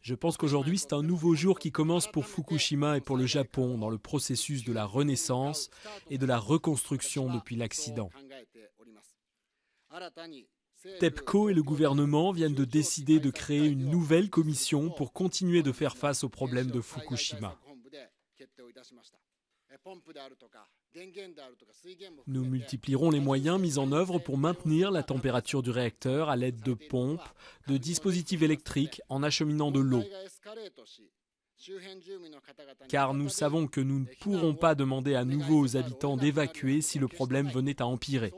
Je pense qu'aujourd'hui, c'est un nouveau jour qui commence pour Fukushima et pour le Japon dans le processus de la renaissance et de la reconstruction depuis l'accident. TEPCO et le gouvernement viennent de décider de créer une nouvelle commission pour continuer de faire face aux problèmes de Fukushima. Nous multiplierons les moyens mis en œuvre pour maintenir la température du réacteur à l'aide de pompes, de dispositifs électriques, en acheminant de l'eau. Car nous savons que nous ne pourrons pas demander à nouveau aux habitants d'évacuer si le problème venait à empirer.